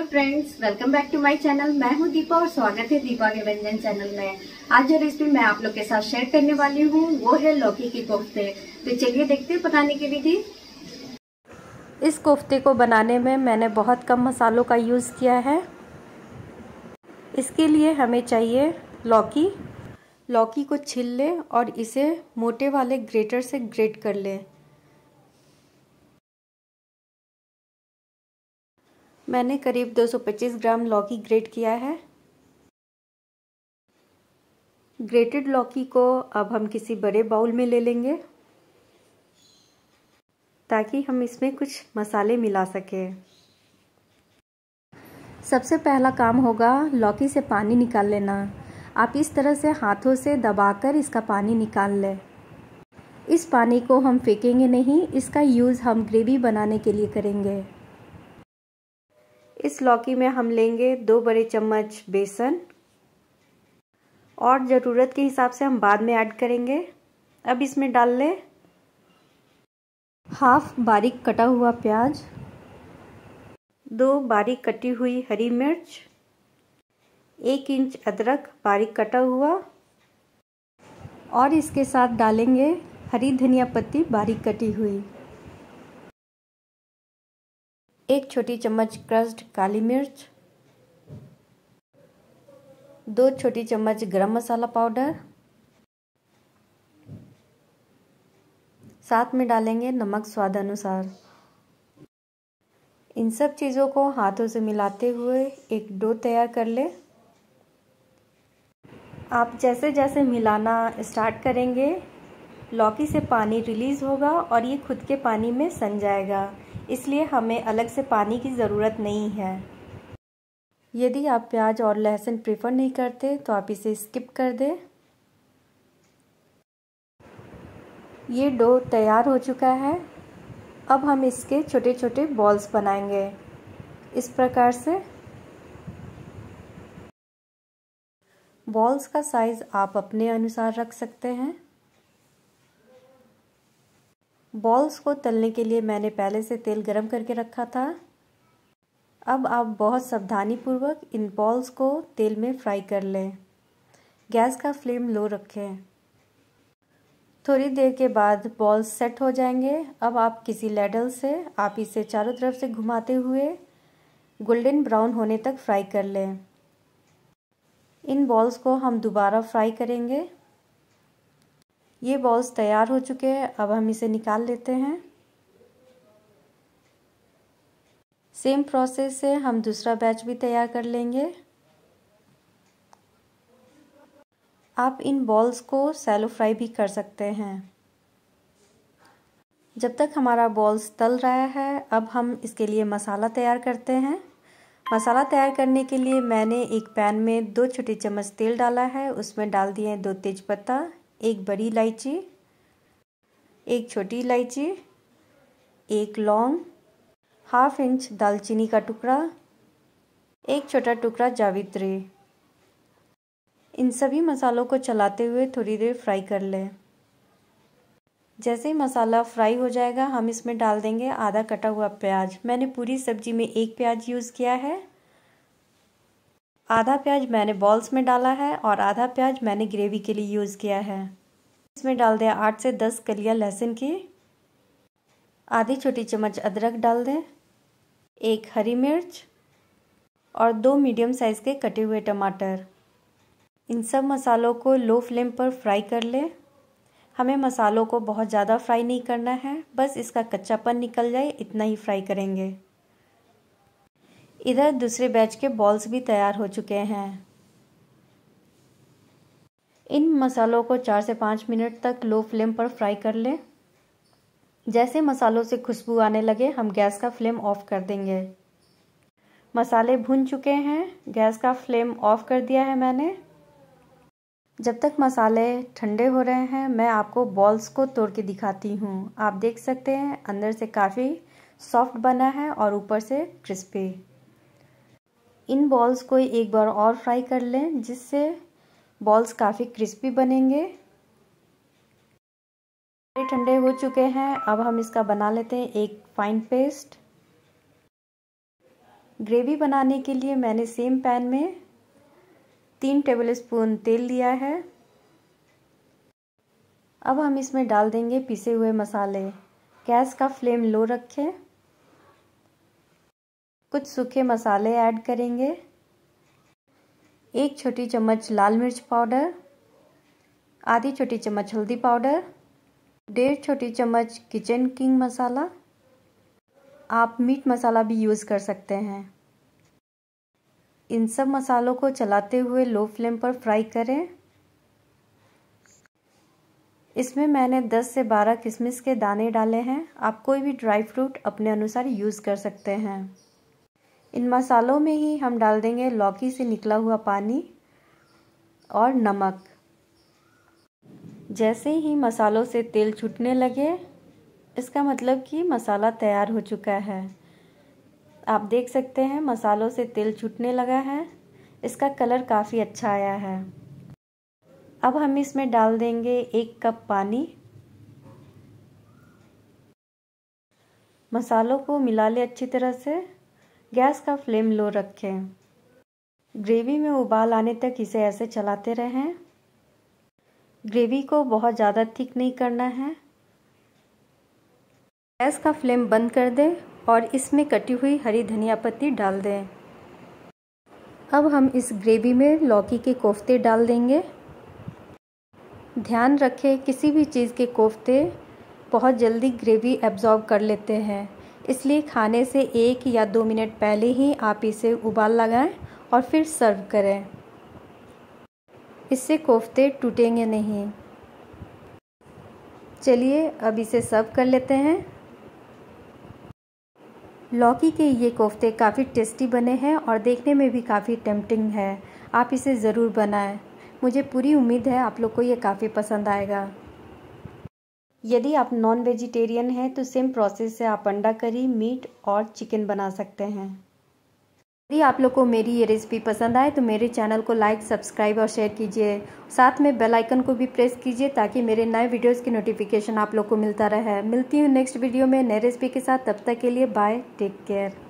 hello friends welcome back to my channel मैं हूं दीपा और स्वागत है दीपा के व्यंजन चैनल में आज जो रेसिपी मैं आप लोग के साथ शेयर करने वाली हूं वो है लौकी की कोफ्ते तो चलिए देखते हैं बताने की विधि इस कोफ्ते को बनाने में मैंने बहुत कम मसालों का यूज़ किया है इसके लिए हमें चाहिए लौकी लौकी को छिल लें और इसे मोटे वाले ग्रेटर से ग्रेट कर लें मैंने करीब 225 ग्राम लौकी ग्रेट किया है ग्रेटेड लौकी को अब हम किसी बड़े बाउल में ले लेंगे ताकि हम इसमें कुछ मसाले मिला सकें सबसे पहला काम होगा लौकी से पानी निकाल लेना आप इस तरह से हाथों से दबाकर इसका पानी निकाल लें इस पानी को हम फेंकेंगे नहीं इसका यूज़ हम ग्रेवी बनाने के लिए करेंगे इस लौकी में हम लेंगे दो बड़े चम्मच बेसन और ज़रूरत के हिसाब से हम बाद में ऐड करेंगे अब इसमें डाल लें हाफ बारीक कटा हुआ प्याज दो बारीक कटी हुई हरी मिर्च एक इंच अदरक बारीक कटा हुआ और इसके साथ डालेंगे हरी धनिया पत्ती बारीक कटी हुई एक छोटी चम्मच क्रस्ड काली मिर्च दो छोटी चम्मच गरम मसाला पाउडर साथ में डालेंगे नमक स्वाद अनुसार इन सब चीज़ों को हाथों से मिलाते हुए एक डो तैयार कर ले आप जैसे जैसे मिलाना स्टार्ट करेंगे लौकी से पानी रिलीज़ होगा और ये खुद के पानी में सन जाएगा इसलिए हमें अलग से पानी की ज़रूरत नहीं है यदि आप प्याज और लहसुन प्रेफर नहीं करते तो आप इसे स्किप कर दें ये डो तैयार हो चुका है अब हम इसके छोटे छोटे बॉल्स बनाएंगे इस प्रकार से बॉल्स का साइज़ आप अपने अनुसार रख सकते हैं बॉल्स को तलने के लिए मैंने पहले से तेल गरम करके रखा था अब आप बहुत सावधानीपूर्वक इन बॉल्स को तेल में फ्राई कर लें गैस का फ्लेम लो रखें थोड़ी देर के बाद बॉल्स सेट हो जाएंगे अब आप किसी लेडल से आप इसे चारों तरफ से घुमाते हुए गोल्डन ब्राउन होने तक फ्राई कर लें इन बॉल्स को हम दोबारा फ्राई करेंगे ये बॉल्स तैयार हो चुके हैं अब हम इसे निकाल लेते हैं सेम प्रोसेस से हम दूसरा बैच भी तैयार कर लेंगे आप इन बॉल्स को सैलो फ्राई भी कर सकते हैं जब तक हमारा बॉल्स तल रहा है अब हम इसके लिए मसाला तैयार करते हैं मसाला तैयार करने के लिए मैंने एक पैन में दो छोटे चम्मच तेल डाला है उसमें डाल दिए दो तेज़पत्ता एक बड़ी इलायची एक छोटी इलायची एक लौंग हाफ इंच दालचीनी का टुकड़ा एक छोटा टुकड़ा जावित्री इन सभी मसालों को चलाते हुए थोड़ी देर फ्राई कर लें जैसे ही मसाला फ्राई हो जाएगा हम इसमें डाल देंगे आधा कटा हुआ प्याज मैंने पूरी सब्जी में एक प्याज यूज़ किया है आधा प्याज मैंने बॉल्स में डाला है और आधा प्याज मैंने ग्रेवी के लिए यूज़ किया है इसमें डाल दें आठ से दस कलिया लहसुन की आधी छोटी चम्मच अदरक डाल दें एक हरी मिर्च और दो मीडियम साइज़ के कटे हुए टमाटर इन सब मसालों को लो फ्लेम पर फ्राई कर लें हमें मसालों को बहुत ज़्यादा फ्राई नहीं करना है बस इसका कच्चापन निकल जाए इतना ही फ्राई करेंगे इधर दूसरे बैच के बॉल्स भी तैयार हो चुके हैं इन मसालों को चार से पाँच मिनट तक लो फ्लेम पर फ्राई कर लें जैसे मसालों से खुशबू आने लगे हम गैस का फ्लेम ऑफ कर देंगे मसाले भुन चुके हैं गैस का फ्लेम ऑफ कर दिया है मैंने जब तक मसाले ठंडे हो रहे हैं मैं आपको बॉल्स को तोड़ के दिखाती हूँ आप देख सकते हैं अंदर से काफ़ी सॉफ्ट बना है और ऊपर से क्रिस्पी इन बॉल्स को एक बार और फ्राई कर लें जिससे बॉल्स काफ़ी क्रिस्पी बनेंगे ठंडे हो चुके हैं अब हम इसका बना लेते हैं एक फाइन पेस्ट ग्रेवी बनाने के लिए मैंने सेम पैन में तीन टेबल स्पून तेल लिया है अब हम इसमें डाल देंगे पिसे हुए मसाले गैस का फ्लेम लो रखें कुछ सूखे मसाले ऐड करेंगे एक छोटी चम्मच लाल मिर्च पाउडर आधी छोटी चम्मच हल्दी पाउडर डेढ़ छोटी चम्मच किचन किंग मसाला आप मीट मसाला भी यूज़ कर सकते हैं इन सब मसालों को चलाते हुए लो फ्लेम पर फ्राई करें इसमें मैंने 10 से 12 किशमिश के दाने डाले हैं आप कोई भी ड्राई फ्रूट अपने अनुसार यूज़ कर सकते हैं इन मसालों में ही हम डाल देंगे लौकी से निकला हुआ पानी और नमक जैसे ही मसालों से तेल छूटने लगे इसका मतलब कि मसाला तैयार हो चुका है आप देख सकते हैं मसालों से तेल छूटने लगा है इसका कलर काफ़ी अच्छा आया है अब हम इसमें डाल देंगे एक कप पानी मसालों को मिला ले अच्छी तरह से गैस का फ्लेम लो रखें ग्रेवी में उबाल आने तक इसे ऐसे चलाते रहें ग्रेवी को बहुत ज़्यादा थिक नहीं करना है गैस का फ्लेम बंद कर दें और इसमें कटी हुई हरी धनिया पत्ती डाल दें अब हम इस ग्रेवी में लौकी के कोफ्ते डाल देंगे ध्यान रखें किसी भी चीज़ के कोफ्ते बहुत जल्दी ग्रेवी एब्जॉर्ब कर लेते हैं इसलिए खाने से एक या दो मिनट पहले ही आप इसे उबाल लगाएं और फिर सर्व करें इससे कोफ्ते टूटेंगे नहीं चलिए अब इसे सर्व कर लेते हैं लौकी के ये कोफ्ते काफ़ी टेस्टी बने हैं और देखने में भी काफ़ी टेम्पटिंग है आप इसे ज़रूर बनाएं मुझे पूरी उम्मीद है आप लोग को ये काफ़ी पसंद आएगा यदि आप नॉन वेजिटेरियन हैं तो सेम प्रोसेस से आप अंडा करी मीट और चिकन बना सकते हैं यदि आप लोग को मेरी ये रेसिपी पसंद आए तो मेरे चैनल को लाइक सब्सक्राइब और शेयर कीजिए साथ में बेल आइकन को भी प्रेस कीजिए ताकि मेरे नए वीडियोस की नोटिफिकेशन आप लोग को मिलता रहे मिलती हूँ नेक्स्ट वीडियो में नए रेसिपी के साथ तब तक के लिए बाय टेक केयर